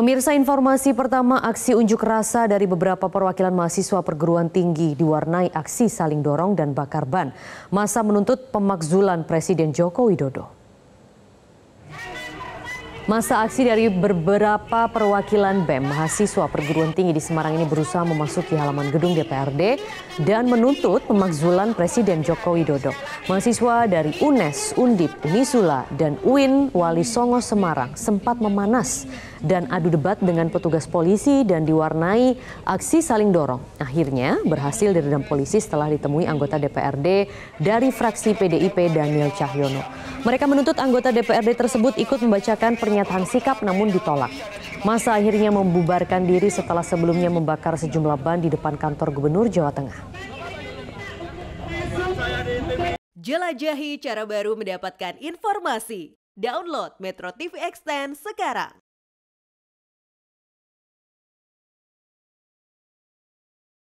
Pemirsa informasi pertama aksi unjuk rasa dari beberapa perwakilan mahasiswa perguruan tinggi diwarnai aksi saling dorong dan bakar ban. Masa menuntut pemakzulan Presiden Joko Widodo. Masa aksi dari beberapa perwakilan BEM mahasiswa perguruan tinggi di Semarang ini berusaha memasuki halaman gedung DPRD dan menuntut pemakzulan Presiden Joko Widodo. Mahasiswa dari UNES, Undip, Unisula, dan UIN Wali Songo Semarang sempat memanas dan adu debat dengan petugas polisi dan diwarnai aksi saling dorong. Akhirnya berhasil diredam polisi setelah ditemui anggota DPRD dari fraksi PDIP Daniel Cahyono. Mereka menuntut anggota DPRD tersebut ikut membacakan pernyataan sikap namun ditolak. Masa akhirnya membubarkan diri setelah sebelumnya membakar sejumlah ban di depan kantor Gubernur Jawa Tengah. Jelajahi cara baru mendapatkan informasi. Download Metro TV Extend sekarang.